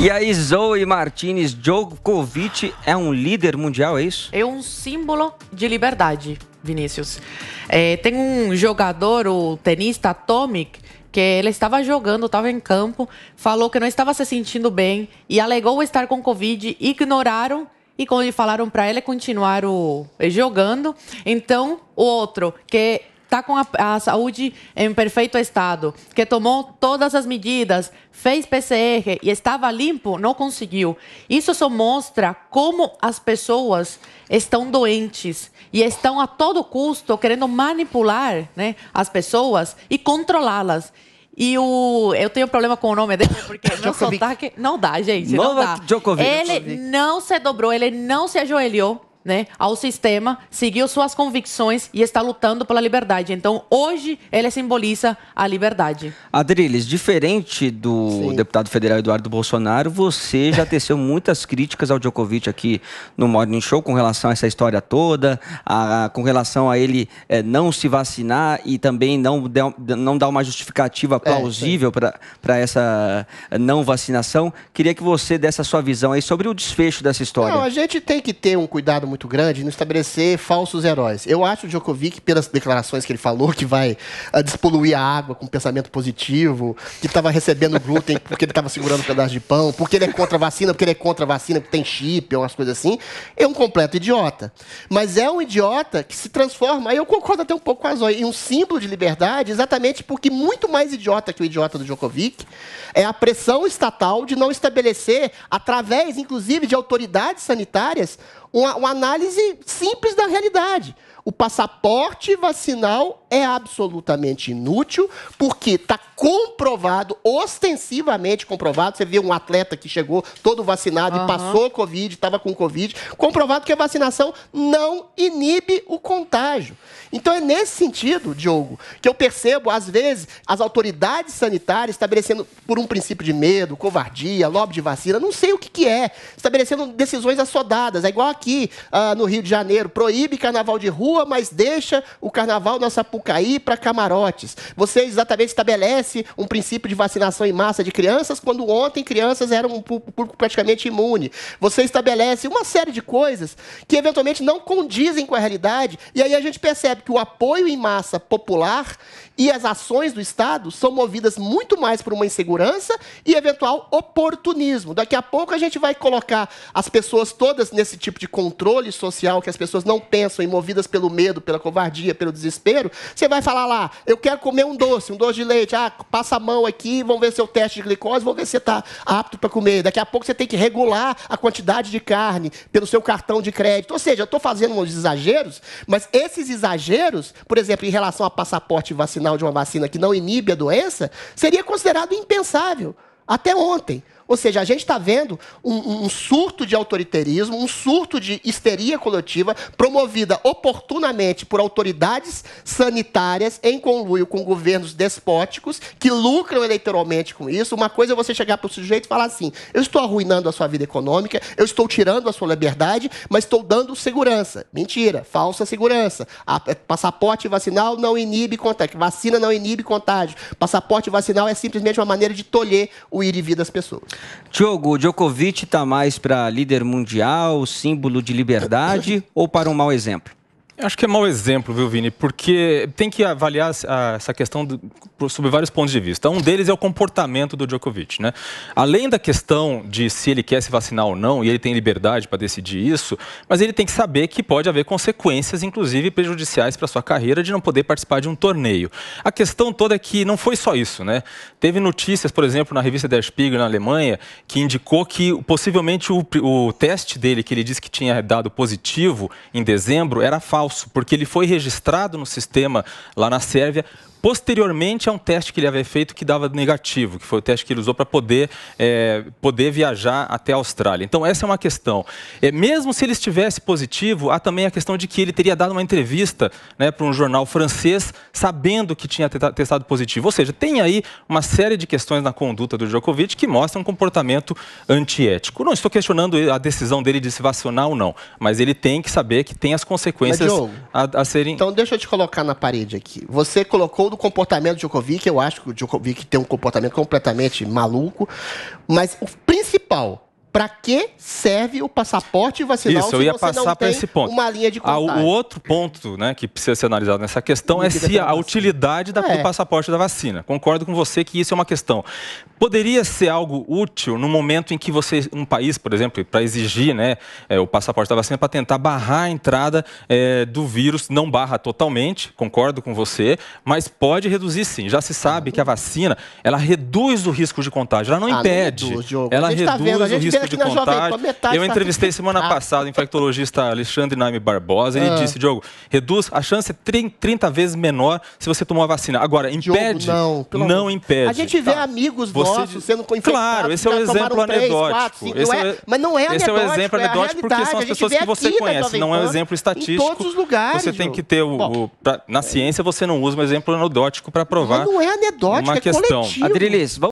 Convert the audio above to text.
E aí, Zoe Martinez, Djokovic é um líder mundial, é isso? É um símbolo de liberdade, Vinícius. É, tem um jogador, o tenista Tomic, que ele estava jogando, estava em campo, falou que não estava se sentindo bem e alegou estar com Covid, ignoraram e quando falaram para ele continuar o, jogando. Então, o outro, que está com a, a, saúde em perfeito estado, que tomou todas as medidas, fez PCR e estava limpo, não conseguiu. Isso só mostra como as pessoas estão doentes e estão a todo custo querendo manipular né, as pessoas e controlá-las. E o. Eu tenho problema com o nome dele, porque meu sotaque não dá, gente. Nova não dá. Djokovic. Ele não se dobrou, ele não se ajoelhou né, ao sistema, seguiu suas convicções e está lutando pela liberdade. Então, hoje, ele simboliza a liberdade. Adriles, diferente do Sim. deputado federal Eduardo Bolsonaro, você já teceu muitas críticas ao Djokovic aqui no Morning Show com relação a essa história toda, a, a, com relação a ele é, não se vacinar e também não, de, não dar uma justificativa é, plausível é, para essa eh, não vacinação. Queria que você desse a sua visão aí sobre o desfecho dessa história. Não, a gente tem que ter um cuidado muito muito grande no estabelecer falsos heróis. Eu acho o Djokovic, pelas declarações que ele falou, que vai uh, despoluir a água com pensamento positivo, que estava recebendo glúten porque ele estava segurando um pedaço de pão, porque ele é contra a vacina, porque ele é contra a vacina, porque tem chip, umas coisas assim, é um completo idiota. Mas é um idiota que se transforma, aí eu concordo até um pouco com a Zoe, em um símbolo de liberdade, exatamente porque muito mais idiota que o idiota do Djokovic é a pressão estatal de não estabelecer, através, inclusive, de autoridades sanitárias, uma, uma análise simples da realidade. O passaporte vacinal é absolutamente inútil, porque está comprovado, ostensivamente comprovado. Você viu um atleta que chegou todo vacinado uhum. e passou Covid, estava com Covid. Comprovado que a vacinação não inibe o contágio. Então é nesse sentido, Diogo, que eu percebo, às vezes, as autoridades sanitárias estabelecendo por um princípio de medo, covardia, lobby de vacina, não sei o que, que é, estabelecendo decisões assodadas. É igual aqui uh, no Rio de Janeiro, proíbe carnaval de rua mas deixa o carnaval na Sapucaí para camarotes. Você exatamente estabelece um princípio de vacinação em massa de crianças, quando ontem crianças eram um público praticamente imune. Você estabelece uma série de coisas que eventualmente não condizem com a realidade, e aí a gente percebe que o apoio em massa popular e as ações do Estado são movidas muito mais por uma insegurança e eventual oportunismo. Daqui a pouco a gente vai colocar as pessoas todas nesse tipo de controle social que as pessoas não pensam e movidas pelo pelo medo, pela covardia, pelo desespero, você vai falar lá, eu quero comer um doce, um doce de leite, ah, passa a mão aqui, vamos ver seu teste de glicose, vamos ver se você está apto para comer. Daqui a pouco você tem que regular a quantidade de carne pelo seu cartão de crédito. Ou seja, eu estou fazendo uns exageros, mas esses exageros, por exemplo, em relação a passaporte vacinal de uma vacina que não inibe a doença, seria considerado impensável até ontem. Ou seja, a gente está vendo um, um, surto de autoritarismo, um surto de histeria coletiva promovida oportunamente por autoridades sanitárias em conluio com governos despóticos que lucram eleitoralmente com isso. Uma coisa é você chegar para o sujeito e falar assim: eu estou arruinando a sua vida econômica, eu estou tirando a sua liberdade, mas estou dando segurança. Mentira, falsa segurança. A, é, passaporte vacinal não inibe contágio, vacina não inibe contágio. Passaporte vacinal é simplesmente uma maneira de tolher o ir e vir das pessoas. Diogo, o Djokovic está mais para líder mundial, símbolo de liberdade ou para um mau exemplo? acho que é mau exemplo, viu, Vini? Porque tem que avaliar essa questão do, sob vários pontos de vista. Um deles é o comportamento do Djokovic, né? Além da questão de se ele quer se vacinar ou não, e ele tem liberdade para decidir isso, mas ele tem que saber que pode haver consequências, inclusive prejudiciais para sua carreira, de não poder participar de um torneio. A questão toda é que não foi só isso, né? Teve notícias, por exemplo, na revista Der Spiegel, na Alemanha, que indicou que possivelmente o, o teste dele, que ele disse que tinha dado positivo em dezembro, era falso falso, porque ele foi registrado no sistema lá na Sérvia posteriormente a é um teste que ele havia feito que dava negativo, que foi o teste que ele usou para poder, é, poder viajar até a Austrália. Então, essa é uma questão. É, mesmo se ele estivesse positivo, há também a questão de que ele teria dado uma entrevista né, para um jornal francês sabendo que tinha testado positivo. Ou seja, tem aí uma série de questões na conduta do Djokovic que mostram um comportamento antiético. Não estou questionando a decisão dele de se vacinar ou não, mas ele tem que saber que tem as consequências a, a serem. Então, deixa eu te colocar na parede aqui. Você colocou todo o comportamento do Djokovic, eu acho que o Djokovic tem um comportamento completamente maluco, mas o principal para que serve o passaporte vacinal Isso, eu ia passar para esse ponto. uma linha de contágio? Ah, o outro ponto né, que precisa ser analisado nessa questão é se a utilidade da, é. do passaporte da vacina. Concordo com você que isso é uma questão. Poderia ser algo útil no momento em que você, um país, por exemplo, para exigir né, é, o passaporte da vacina para tentar barrar a entrada é, do vírus, não barra totalmente, concordo com você, mas pode reduzir sim. Já se sabe que a vacina, ela reduz o risco de contágio, ela não ah, impede, não reduz, ela reduz tá vendo, o risco Tipo de contágio. eu entrevistei semana ah. passada o infectologista Alexandre Naime Barbosa. Ele ah. disse, Diogo, reduz a chance 30 é vezes menor se você tomou a vacina. Agora, impede? Diogo, não, não impede. A gente vê tá. amigos você nossos sendo infectados. Claro, esse é um exemplo anedótico. É é. Mas não é anedótico. Esse é o exemplo anedótico porque são as pessoas que você conhece. Não é um exemplo estatístico. Em todos os lugares. Você tem que ter o... Na ciência, você não usa um exemplo anedótico para provar. Mas não é anedótico, uma é questão. Adrilis, vamos